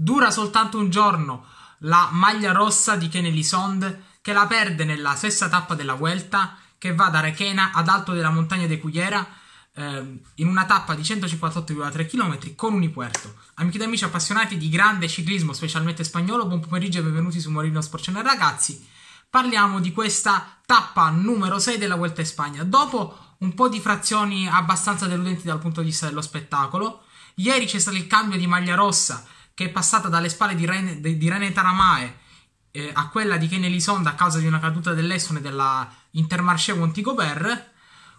Dura soltanto un giorno la maglia rossa di Kennedy Sond che la perde nella stessa tappa della Vuelta che va da Rechena ad Alto della Montagna de Cugliera eh, in una tappa di 158,3 km con un ipuerto. Amiche ed amici appassionati di grande ciclismo, specialmente spagnolo, buon pomeriggio e benvenuti su Morino Sporcene Ragazzi. Parliamo di questa tappa numero 6 della Vuelta in Spagna. Dopo un po' di frazioni abbastanza deludenti dal punto di vista dello spettacolo, ieri c'è stato il cambio di maglia rossa che è passata dalle spalle di, Ren- di Rene Taramae eh, a quella di Kene Elisonda a causa di una caduta dell'Essone della Intermarché Monticopert,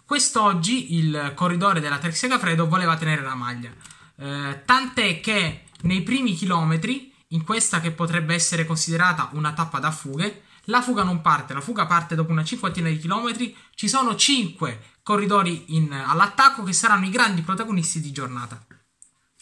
quest'oggi il corridore della Trek Segafredo voleva tenere la maglia. Eh, tant'è che nei primi chilometri, in questa che potrebbe essere considerata una tappa da fughe, la fuga non parte, la fuga parte dopo una cinquantina di chilometri, ci sono cinque corridori in, all'attacco che saranno i grandi protagonisti di giornata.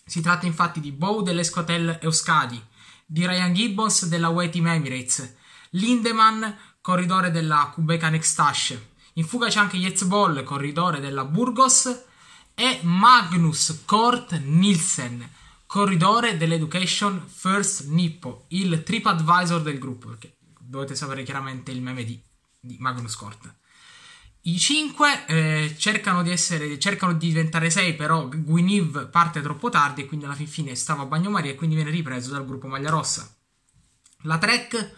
Si tratta infatti di Bow dell'Escotel Euskadi, di Ryan Gibbons della UAE Team Emirates, Lindemann, corridore della Quebec Nextash. In fuga c'è anche Jetzbol, corridore della Burgos, e Magnus Kort Nielsen, corridore dell'Education First Nippo, il trip advisor del gruppo, perché dovete sapere chiaramente il meme di, di Magnus Kort. I 5 eh, cercano, di essere, cercano di diventare 6, però Guiniv parte troppo tardi e quindi alla fin fine stava a bagnomaria e quindi viene ripreso dal gruppo Maglia Rossa. La Trek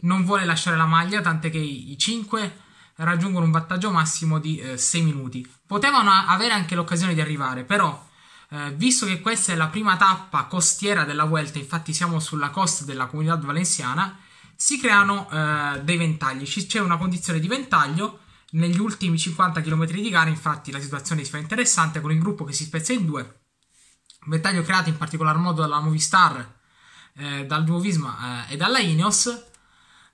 non vuole lasciare la maglia, tant'è che i 5 raggiungono un vantaggio massimo di eh, 6 minuti. Potevano avere anche l'occasione di arrivare, però eh, visto che questa è la prima tappa costiera della Vuelta, infatti siamo sulla costa della comunità valenziana, si creano eh, dei ventagli, c'è una condizione di ventaglio negli ultimi 50 km di gara, infatti, la situazione si fa interessante con il gruppo che si spezza in due. Un Ventaglio creato in particolar modo dalla Movistar, eh, dal Duovisma eh, e dalla Ineos,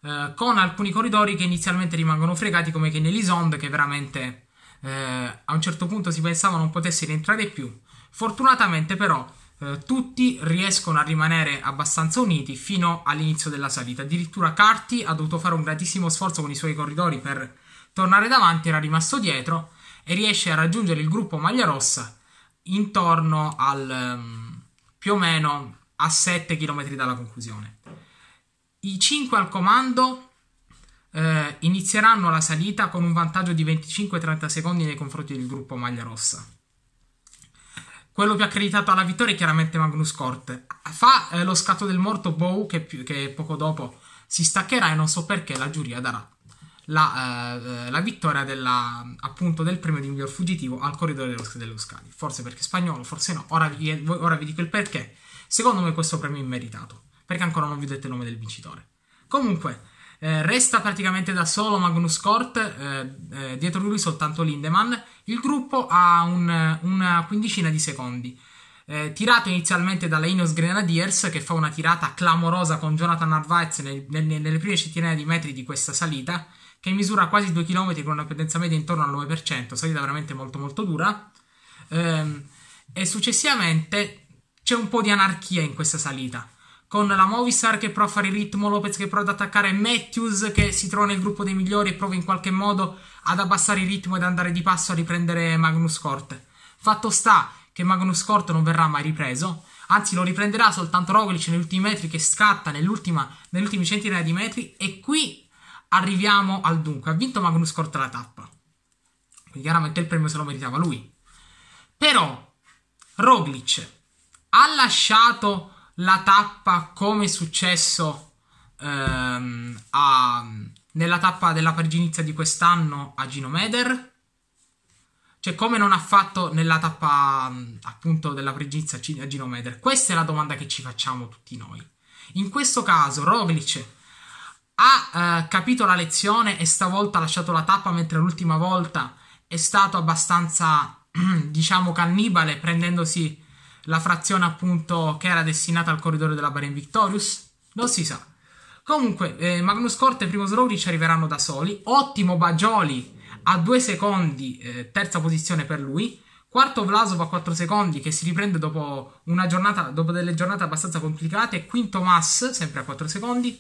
eh, con alcuni corridori che inizialmente rimangono fregati, come che nell'Isonde, che veramente eh, a un certo punto si pensava non potesse rientrare più. Fortunatamente, però, eh, tutti riescono a rimanere abbastanza uniti fino all'inizio della salita. Addirittura Carti ha dovuto fare un grandissimo sforzo con i suoi corridori per tornare davanti era rimasto dietro e riesce a raggiungere il gruppo maglia rossa intorno al ehm, più o meno a 7 km dalla conclusione. I 5 al comando eh, inizieranno la salita con un vantaggio di 25-30 secondi nei confronti del gruppo maglia rossa. Quello più accreditato alla vittoria è chiaramente Magnus Kort. Fa eh, lo scatto del morto Bow che, che poco dopo si staccherà e non so perché la giuria darà la, eh, la vittoria della, appunto del premio di miglior fuggitivo al corridore dell'Euskadi. Forse perché spagnolo, forse no. Ora vi, eh, ora vi dico il perché. Secondo me questo premio è meritato, perché ancora non vi ho detto il nome del vincitore. Comunque, eh, resta praticamente da solo Magnus Kort, eh, eh, dietro lui soltanto Lindemann. Il gruppo ha un, una quindicina di secondi. Eh, tirato inizialmente dalla Inos Grenadiers che fa una tirata clamorosa con Jonathan Narvaez nel, nel, nelle prime centinaia di metri di questa salita che misura quasi 2 km con una pendenza media intorno al 9%, salita veramente molto molto dura eh, e successivamente c'è un po' di anarchia in questa salita con la Movistar che prova a fare il ritmo, Lopez che prova ad attaccare, Matthews che si trova nel gruppo dei migliori e prova in qualche modo ad abbassare il ritmo ed andare di passo a riprendere Magnus Cort. Fatto sta che Magnus Corto non verrà mai ripreso, anzi lo riprenderà soltanto Roglic negli ultimi metri che scatta nell'ultima, nell'ultimi centinaia di metri e qui arriviamo al dunque, ha vinto Magnus Corto la tappa, quindi chiaramente il premio se lo meritava lui. Però Roglic ha lasciato la tappa come è successo ehm, a, nella tappa della Parigi-Nizza di quest'anno a Gino Meder? Cioè, come non ha fatto nella tappa mm, appunto della pregizia a Ginometer? Questa è la domanda che ci facciamo tutti noi. In questo caso, Roglic ha eh, capito la lezione e stavolta ha lasciato la tappa, mentre l'ultima volta è stato abbastanza, diciamo, cannibale, prendendosi la frazione appunto che era destinata al corridore della Bahrain Victorious? Non si sa. Comunque, eh, Magnus Corte e Primo Roglic arriveranno da soli. Ottimo Bagioli a 2 secondi, eh, terza posizione per lui. Quarto Vlasov a 4 secondi che si riprende dopo, giornata, dopo delle giornate abbastanza complicate. Quinto Mass, sempre a 4 secondi.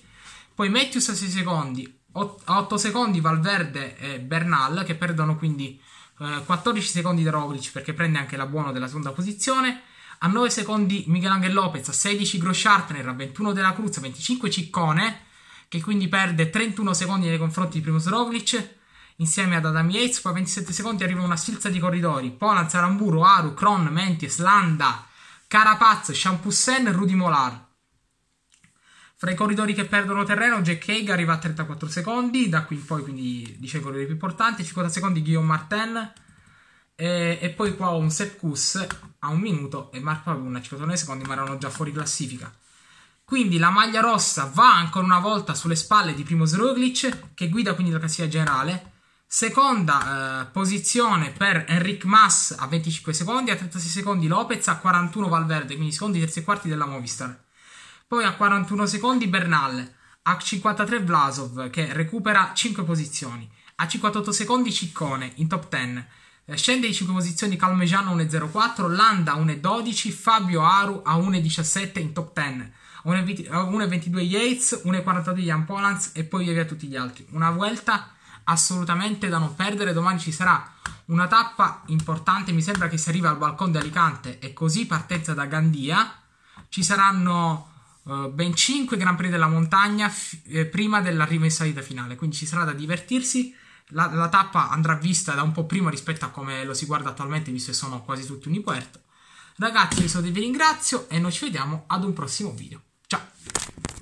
Poi Matthews a 6 secondi. Ot- a 8 secondi Valverde e Bernal che perdono quindi eh, 14 secondi da Roglic perché prende anche la buona della seconda posizione. A 9 secondi Michelangelo Lopez, a 16 Groschartner, a 21 Della Cruz, a 25 Ciccone che quindi perde 31 secondi nei confronti di Primus Roglic insieme ad Adam Yates. Poi a 27 secondi arriva una sfilza di corridori. Polan, Saramburu, Aru, Kron, Menties, Landa, Carapaz, Champussen e Rudy Molar. Fra i corridori che perdono terreno, Jack Haig arriva a 34 secondi, da qui in poi quindi dice i corridori più importanti, 50 secondi Guillaume Martin, e, e poi qua ho un Sepp a un minuto e Marco Pavun a 59 secondi, ma erano già fuori classifica. Quindi la maglia rossa va ancora una volta sulle spalle di Primo Roglic, che guida quindi la classifica generale, Seconda eh, posizione per Enric Mas a 25 secondi, a 36 secondi Lopez, a 41 Valverde, quindi secondi, terzi e quarti della Movistar. Poi a 41 secondi Bernal, a 53 Vlasov che recupera 5 posizioni, a 58 secondi Ciccone in top 10. Eh, scende di 5 posizioni Calmejano 1.04, Landa 1.12, Fabio Aru a 1.17 in top 10. 1.22 Yates, 1.42 Jan Polans e poi via via tutti gli altri. Una vuelta assolutamente da non perdere. Domani ci sarà una tappa importante, mi sembra che si arriva al balcone di Alicante e così partenza da Gandia. Ci saranno eh, ben 5 Gran Prix della montagna eh, prima dell'arrivo in salita finale, quindi ci sarà da divertirsi. La, la, tappa andrà vista da un po' prima rispetto a come lo si guarda attualmente, visto che sono quasi tutti uniquerto. Ragazzi, io vi ringrazio e noi ci vediamo ad un prossimo video. Ciao!